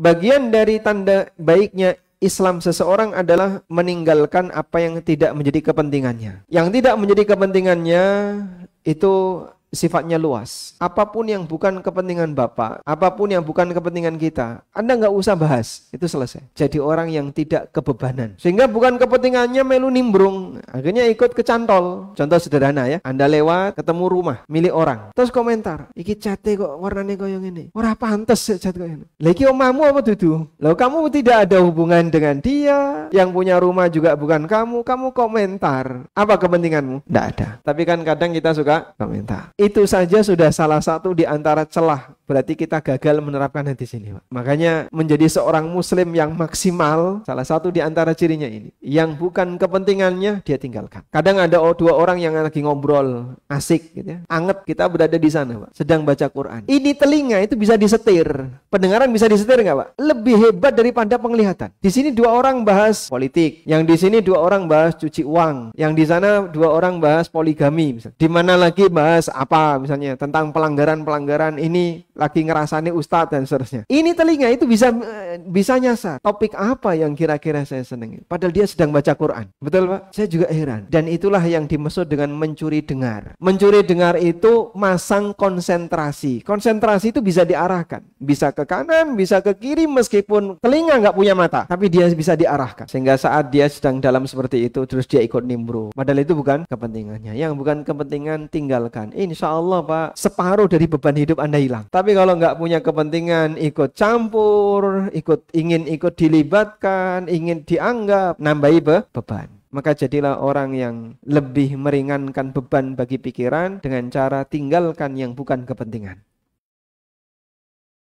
bagian dari tanda baiknya Islam seseorang adalah meninggalkan apa yang tidak menjadi kepentingannya. Yang tidak menjadi kepentingannya itu sifatnya luas. Apapun yang bukan kepentingan Bapak, apapun yang bukan kepentingan kita, Anda nggak usah bahas. Itu selesai. Jadi orang yang tidak kebebanan. Sehingga bukan kepentingannya melu nimbrung. Akhirnya ikut kecantol. Contoh sederhana ya. Anda lewat ketemu rumah milik orang. Terus komentar. Iki cate kok warnanya yang ini. pantas ya cat kok ini. Lagi omamu apa itu? Loh kamu tidak ada hubungan dengan dia. Yang punya rumah juga bukan kamu. Kamu komentar. Apa kepentinganmu? Tidak ada. Tapi kan kadang kita suka komentar itu saja sudah salah satu di antara celah. Berarti kita gagal menerapkan hadis sini Pak. Makanya menjadi seorang muslim yang maksimal, salah satu di antara cirinya ini. Yang bukan kepentingannya, dia tinggalkan. Kadang ada dua orang yang lagi ngobrol, asik gitu ya. Anget, kita berada di sana Pak. Sedang baca Quran. Ini telinga itu bisa disetir. Pendengaran bisa disetir nggak Pak? Lebih hebat daripada penglihatan. Di sini dua orang bahas politik. Yang di sini dua orang bahas cuci uang. Yang di sana dua orang bahas poligami. Misalnya. Di mana lagi bahas apa apa misalnya tentang pelanggaran-pelanggaran ini lagi ngerasani ustadz dan seterusnya. Ini telinga itu bisa eh, bisa nyasar topik apa yang kira-kira saya senengin Padahal dia sedang baca Quran. Betul Pak? Saya juga heran. Dan itulah yang dimaksud dengan mencuri dengar. Mencuri dengar itu masang konsentrasi. Konsentrasi itu bisa diarahkan. Bisa ke kanan, bisa ke kiri meskipun telinga nggak punya mata. Tapi dia bisa diarahkan. Sehingga saat dia sedang dalam seperti itu terus dia ikut nimbrung. Padahal itu bukan kepentingannya. Yang bukan kepentingan tinggalkan. ini insya Allah Pak, separuh dari beban hidup Anda hilang. Tapi kalau nggak punya kepentingan ikut campur, ikut ingin ikut dilibatkan, ingin dianggap, nambahi be beban. Maka jadilah orang yang lebih meringankan beban bagi pikiran dengan cara tinggalkan yang bukan kepentingan.